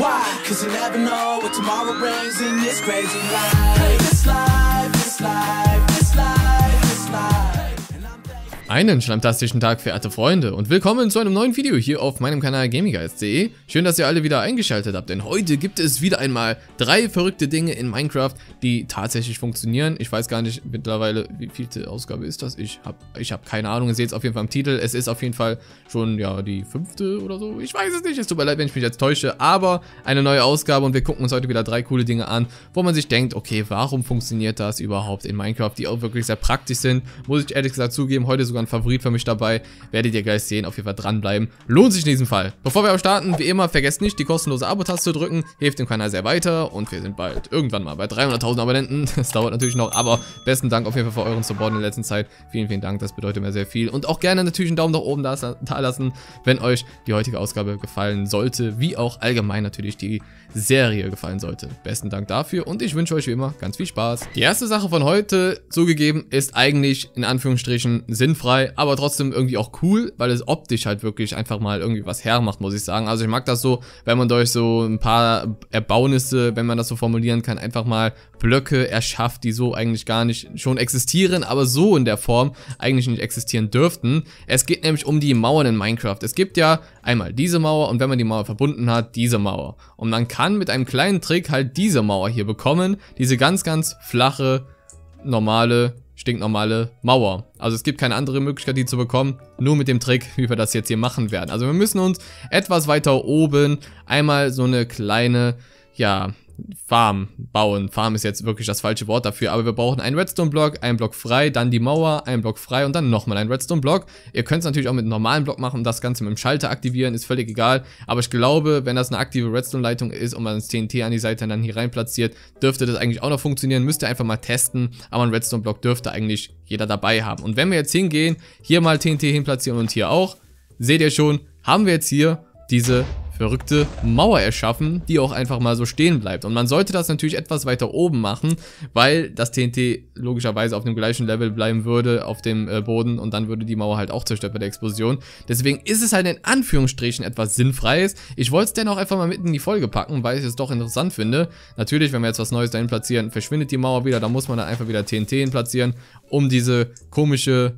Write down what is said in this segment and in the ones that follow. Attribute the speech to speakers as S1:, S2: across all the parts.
S1: Why? Cause you never know what tomorrow brings in this crazy life. Hey, this life, this life. Einen schlammtastischen Tag, verehrte Freunde, und willkommen zu einem neuen Video hier auf meinem Kanal GamingGuides.de. Schön, dass ihr alle wieder eingeschaltet habt, denn heute gibt es wieder einmal drei verrückte Dinge in Minecraft, die tatsächlich funktionieren. Ich weiß gar nicht mittlerweile, wie vielte Ausgabe ist das? Ich habe ich hab keine Ahnung, ihr seht es auf jeden Fall im Titel. Es ist auf jeden Fall schon, ja, die fünfte oder so. Ich weiß es nicht, es tut mir leid, wenn ich mich jetzt täusche, aber eine neue Ausgabe und wir gucken uns heute wieder drei coole Dinge an, wo man sich denkt, okay, warum funktioniert das überhaupt in Minecraft, die auch wirklich sehr praktisch sind. Muss ich ehrlich gesagt zugeben, heute sogar sogar ein Favorit für mich dabei. Werdet ihr gleich sehen. Auf jeden Fall dranbleiben. Lohnt sich in diesem Fall. Bevor wir aber starten, wie immer, vergesst nicht, die kostenlose Abo-Taste zu drücken. Hilft dem Kanal sehr weiter. Und wir sind bald irgendwann mal bei 300.000 Abonnenten. Das dauert natürlich noch, aber besten Dank auf jeden Fall für euren Support in der letzten Zeit. Vielen, vielen Dank. Das bedeutet mir sehr viel. Und auch gerne natürlich einen Daumen nach oben da, lassen, wenn euch die heutige Ausgabe gefallen sollte. Wie auch allgemein natürlich die Serie gefallen sollte. Besten Dank dafür und ich wünsche euch wie immer ganz viel Spaß. Die erste Sache von heute, zugegeben, ist eigentlich in Anführungsstrichen sinnfrei frei, aber trotzdem irgendwie auch cool, weil es optisch halt wirklich einfach mal irgendwie was hermacht, muss ich sagen. Also ich mag das so, wenn man durch so ein paar Erbaunisse, wenn man das so formulieren kann, einfach mal Blöcke erschafft, die so eigentlich gar nicht schon existieren, aber so in der Form eigentlich nicht existieren dürften. Es geht nämlich um die Mauern in Minecraft. Es gibt ja einmal diese Mauer und wenn man die Mauer verbunden hat, diese Mauer. Und man kann mit einem kleinen Trick halt diese Mauer hier bekommen, diese ganz, ganz flache, normale stinknormale Mauer. Also es gibt keine andere Möglichkeit, die zu bekommen, nur mit dem Trick, wie wir das jetzt hier machen werden. Also wir müssen uns etwas weiter oben einmal so eine kleine, ja, Farm bauen. Farm ist jetzt wirklich das falsche Wort dafür, aber wir brauchen einen Redstone-Block, einen Block frei, dann die Mauer, einen Block frei und dann nochmal einen Redstone-Block. Ihr könnt es natürlich auch mit einem normalen Block machen, das Ganze mit dem Schalter aktivieren, ist völlig egal. Aber ich glaube, wenn das eine aktive Redstone-Leitung ist und man das TNT an die Seite dann hier rein platziert, dürfte das eigentlich auch noch funktionieren. Müsst ihr einfach mal testen, aber einen Redstone-Block dürfte eigentlich jeder dabei haben. Und wenn wir jetzt hingehen, hier mal TNT hinplatzieren und hier auch, seht ihr schon, haben wir jetzt hier diese verrückte Mauer erschaffen, die auch einfach mal so stehen bleibt. Und man sollte das natürlich etwas weiter oben machen, weil das TNT logischerweise auf dem gleichen Level bleiben würde, auf dem äh, Boden und dann würde die Mauer halt auch zerstört bei der Explosion. Deswegen ist es halt in Anführungsstrichen etwas Sinnfreies. Ich wollte es dennoch einfach mal mitten in die Folge packen, weil ich es doch interessant finde. Natürlich, wenn wir jetzt was Neues dahin platzieren, verschwindet die Mauer wieder, da muss man dann einfach wieder TNT hin platzieren, um diese komische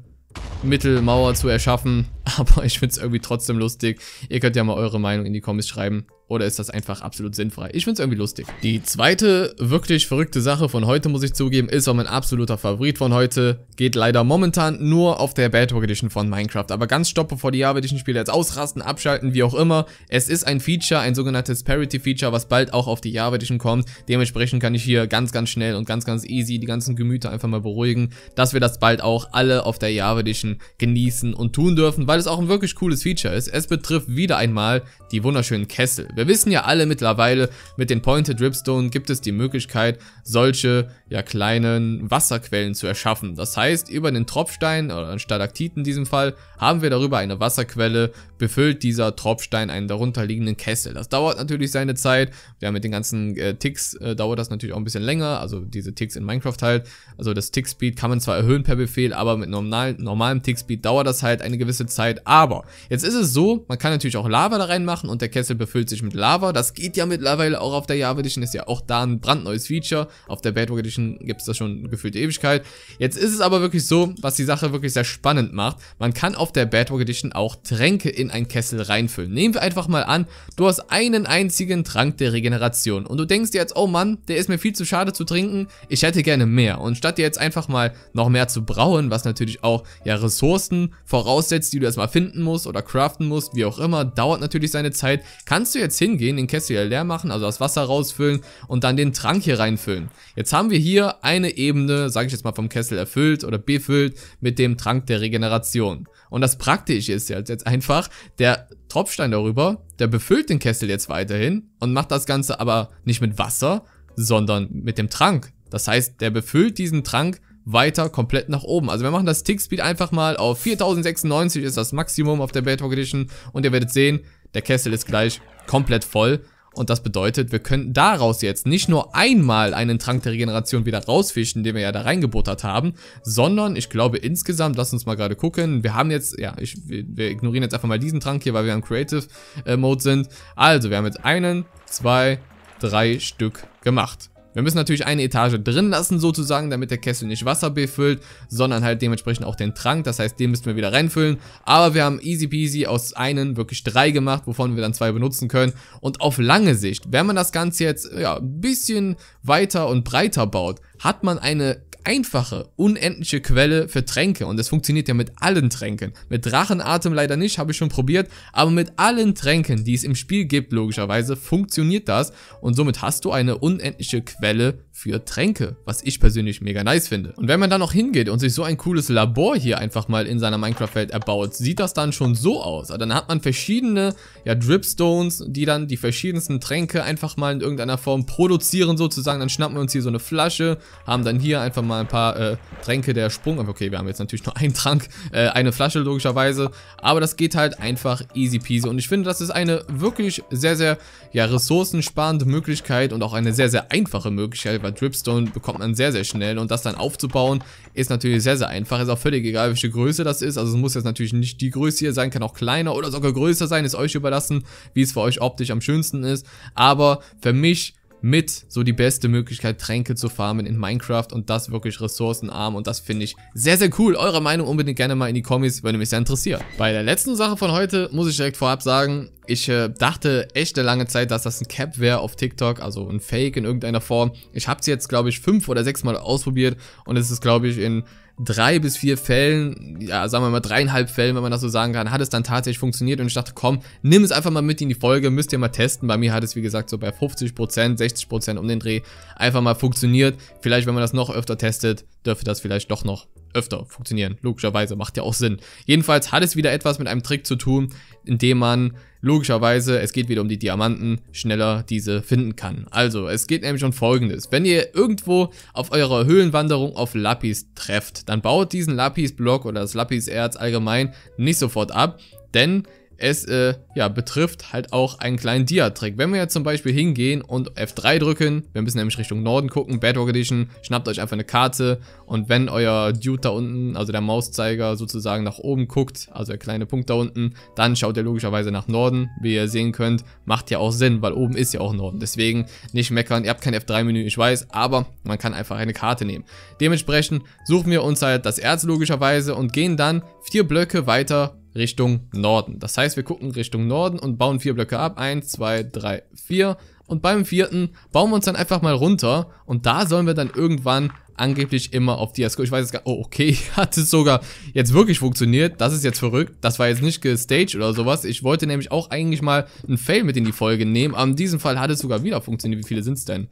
S1: Mittelmauer zu erschaffen. Aber ich finde es irgendwie trotzdem lustig. Ihr könnt ja mal eure Meinung in die Comments schreiben. Oder ist das einfach absolut sinnfrei? Ich find's irgendwie lustig. Die zweite wirklich verrückte Sache von heute, muss ich zugeben, ist auch mein absoluter Favorit von heute. Geht leider momentan nur auf der Bedrock Edition von Minecraft. Aber ganz stopp, bevor die Java Edition Spieler jetzt ausrasten, abschalten, wie auch immer. Es ist ein Feature, ein sogenanntes Parity Feature, was bald auch auf die Java Edition kommt. Dementsprechend kann ich hier ganz, ganz schnell und ganz, ganz easy die ganzen Gemüter einfach mal beruhigen, dass wir das bald auch alle auf der Java Edition genießen und tun dürfen, weil es auch ein wirklich cooles Feature ist. Es betrifft wieder einmal die wunderschönen Kessel. Wir wissen ja alle mittlerweile, mit den Pointed Dripstone gibt es die Möglichkeit, solche ja kleinen Wasserquellen zu erschaffen. Das heißt, über den Tropfstein oder einen Stalaktit in diesem Fall, haben wir darüber eine Wasserquelle, befüllt dieser Tropfstein einen darunterliegenden Kessel. Das dauert natürlich seine Zeit. Ja, mit den ganzen äh, Ticks äh, dauert das natürlich auch ein bisschen länger, also diese Ticks in Minecraft halt. Also das Tick-Speed kann man zwar erhöhen per Befehl, aber mit normal, normalem Tick-Speed dauert das halt eine gewisse Zeit. Aber jetzt ist es so, man kann natürlich auch Lava da reinmachen und der Kessel befüllt sich natürlich mit Lava. Das geht ja mittlerweile auch auf der Java Edition. Ist ja auch da ein brandneues Feature. Auf der Bedrock Edition gibt es das schon gefühlte Ewigkeit. Jetzt ist es aber wirklich so, was die Sache wirklich sehr spannend macht. Man kann auf der Bedrock Edition auch Tränke in einen Kessel reinfüllen. Nehmen wir einfach mal an, du hast einen einzigen Trank der Regeneration. Und du denkst dir jetzt, oh Mann, der ist mir viel zu schade zu trinken. Ich hätte gerne mehr. Und statt dir jetzt einfach mal noch mehr zu brauen, was natürlich auch ja Ressourcen voraussetzt, die du erstmal finden musst oder craften musst, wie auch immer, dauert natürlich seine Zeit, kannst du jetzt jetzt hingehen, den Kessel hier leer machen, also das Wasser rausfüllen und dann den Trank hier reinfüllen. Jetzt haben wir hier eine Ebene, sage ich jetzt mal vom Kessel erfüllt oder befüllt mit dem Trank der Regeneration. Und das Praktische ist jetzt, jetzt einfach, der Tropfstein darüber, der befüllt den Kessel jetzt weiterhin und macht das Ganze aber nicht mit Wasser, sondern mit dem Trank. Das heißt, der befüllt diesen Trank weiter komplett nach oben. Also wir machen das Tick Speed einfach mal auf 4096 ist das Maximum auf der Bedrock Edition und ihr werdet sehen, der Kessel ist gleich komplett voll. Und das bedeutet, wir könnten daraus jetzt nicht nur einmal einen Trank der Regeneration wieder rausfischen, den wir ja da reingebuttert haben, sondern ich glaube insgesamt, lass uns mal gerade gucken, wir haben jetzt, ja, ich, wir ignorieren jetzt einfach mal diesen Trank hier, weil wir im Creative äh, Mode sind. Also, wir haben jetzt einen, zwei, drei Stück gemacht. Wir müssen natürlich eine Etage drin lassen sozusagen, damit der Kessel nicht Wasser befüllt, sondern halt dementsprechend auch den Trank. Das heißt, den müssen wir wieder reinfüllen. Aber wir haben easy peasy aus einen wirklich drei gemacht, wovon wir dann zwei benutzen können. Und auf lange Sicht, wenn man das Ganze jetzt ja, ein bisschen weiter und breiter baut, hat man eine einfache, unendliche Quelle für Tränke. Und das funktioniert ja mit allen Tränken. Mit Drachenatem leider nicht, habe ich schon probiert. Aber mit allen Tränken, die es im Spiel gibt, logischerweise, funktioniert das. Und somit hast du eine unendliche Quelle für Tränke. Was ich persönlich mega nice finde. Und wenn man dann noch hingeht und sich so ein cooles Labor hier einfach mal in seiner Minecraft-Welt erbaut, sieht das dann schon so aus. Also dann hat man verschiedene ja, Dripstones, die dann die verschiedensten Tränke einfach mal in irgendeiner Form produzieren sozusagen. Dann schnappen wir uns hier so eine Flasche, haben dann hier einfach mal mal ein paar äh, Tränke der Sprung. Okay, wir haben jetzt natürlich nur einen Trank, äh, eine Flasche logischerweise. Aber das geht halt einfach easy peasy. Und ich finde, das ist eine wirklich sehr, sehr ja, ressourcensparende Möglichkeit und auch eine sehr, sehr einfache Möglichkeit, weil Dripstone bekommt man sehr, sehr schnell. Und das dann aufzubauen, ist natürlich sehr, sehr einfach. Ist auch völlig egal, welche Größe das ist. Also es muss jetzt natürlich nicht die Größe hier sein, kann auch kleiner oder sogar größer sein. Ist euch überlassen, wie es für euch optisch am schönsten ist. Aber für mich mit so die beste Möglichkeit, Tränke zu farmen in Minecraft und das wirklich ressourcenarm und das finde ich sehr, sehr cool. Eure Meinung unbedingt gerne mal in die Kommis, würde mich sehr interessieren. Bei der letzten Sache von heute muss ich direkt vorab sagen, ich äh, dachte echt eine lange Zeit, dass das ein Cap wäre auf TikTok, also ein Fake in irgendeiner Form. Ich habe es jetzt, glaube ich, fünf oder sechs Mal ausprobiert und es ist, glaube ich, in drei bis vier Fällen, ja, sagen wir mal dreieinhalb Fällen, wenn man das so sagen kann, hat es dann tatsächlich funktioniert und ich dachte, komm, nimm es einfach mal mit in die Folge, müsst ihr mal testen. Bei mir hat es, wie gesagt, so bei 50%, 60% um den Dreh einfach mal funktioniert. Vielleicht, wenn man das noch öfter testet, dürfte das vielleicht doch noch öfter funktionieren. Logischerweise macht ja auch Sinn. Jedenfalls hat es wieder etwas mit einem Trick zu tun, indem man logischerweise, es geht wieder um die Diamanten, schneller diese finden kann. Also, es geht nämlich um folgendes. Wenn ihr irgendwo auf eurer Höhlenwanderung auf Lapis trefft, dann baut diesen Lapis-Block oder das Lapis-Erz allgemein nicht sofort ab, denn es äh, ja, betrifft halt auch einen kleinen Dia-Trick. Wenn wir jetzt zum Beispiel hingehen und F3 drücken, wir müssen nämlich Richtung Norden gucken, Bedrock Edition, schnappt euch einfach eine Karte und wenn euer Dude da unten, also der Mauszeiger sozusagen nach oben guckt, also der kleine Punkt da unten, dann schaut er logischerweise nach Norden. Wie ihr sehen könnt, macht ja auch Sinn, weil oben ist ja auch Norden. Deswegen nicht meckern, ihr habt kein F3-Menü, ich weiß, aber man kann einfach eine Karte nehmen. Dementsprechend suchen wir uns halt das Erz logischerweise und gehen dann vier Blöcke weiter Richtung Norden. Das heißt, wir gucken Richtung Norden und bauen vier Blöcke ab. Eins, zwei, drei, vier. Und beim vierten bauen wir uns dann einfach mal runter. Und da sollen wir dann irgendwann angeblich immer auf die Ich weiß jetzt gar nicht. Oh, okay. Hat es sogar jetzt wirklich funktioniert. Das ist jetzt verrückt. Das war jetzt nicht gestaged oder sowas. Ich wollte nämlich auch eigentlich mal einen Fail mit in die Folge nehmen. Aber in diesem Fall hat es sogar wieder funktioniert. Wie viele sind es denn?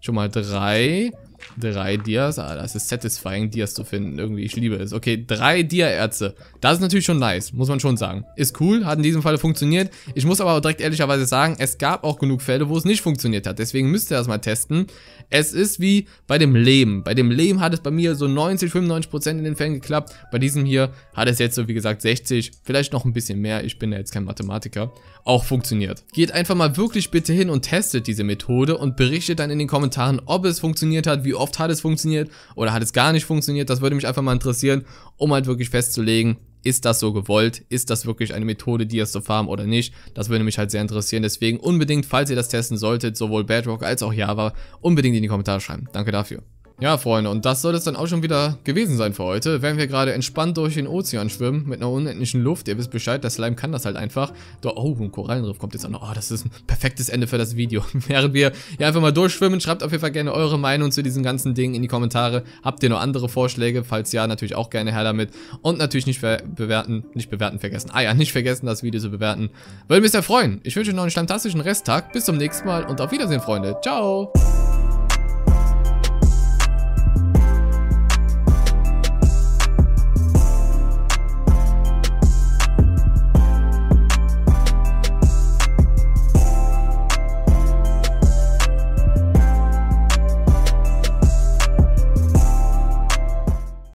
S1: Schon mal drei. Drei Dias. Ah, das ist satisfying, Dias zu finden. Irgendwie, ich liebe es. Okay, drei Dia-Erze. Das ist natürlich schon nice, muss man schon sagen. Ist cool, hat in diesem Fall funktioniert. Ich muss aber auch direkt ehrlicherweise sagen, es gab auch genug Fälle, wo es nicht funktioniert hat. Deswegen müsst ihr das mal testen. Es ist wie bei dem Lehm. Bei dem Lehm hat es bei mir so 90, 95% in den Fällen geklappt. Bei diesem hier hat es jetzt so, wie gesagt, 60, vielleicht noch ein bisschen mehr. Ich bin ja jetzt kein Mathematiker. Auch funktioniert. Geht einfach mal wirklich bitte hin und testet diese Methode und berichtet dann in den Kommentaren, ob es funktioniert hat, wie wie oft hat es funktioniert oder hat es gar nicht funktioniert? Das würde mich einfach mal interessieren, um halt wirklich festzulegen, ist das so gewollt? Ist das wirklich eine Methode, die es zu farmen oder nicht? Das würde mich halt sehr interessieren. Deswegen unbedingt, falls ihr das testen solltet, sowohl Bedrock als auch Java, unbedingt in die Kommentare schreiben. Danke dafür. Ja, Freunde, und das soll es dann auch schon wieder gewesen sein für heute. Während wir gerade entspannt durch den Ozean schwimmen, mit einer unendlichen Luft, ihr wisst Bescheid, der Slime kann das halt einfach. oh, ein Korallenriff kommt jetzt auch noch. Oh, das ist ein perfektes Ende für das Video. Während wir hier einfach mal durchschwimmen, schreibt auf jeden Fall gerne eure Meinung zu diesem ganzen Ding in die Kommentare. Habt ihr noch andere Vorschläge? Falls ja, natürlich auch gerne her damit. Und natürlich nicht bewerten, nicht bewerten vergessen. Ah ja, nicht vergessen, das Video zu bewerten. Würde mich sehr freuen. Ich wünsche euch noch einen fantastischen Resttag. Bis zum nächsten Mal und auf Wiedersehen, Freunde. Ciao!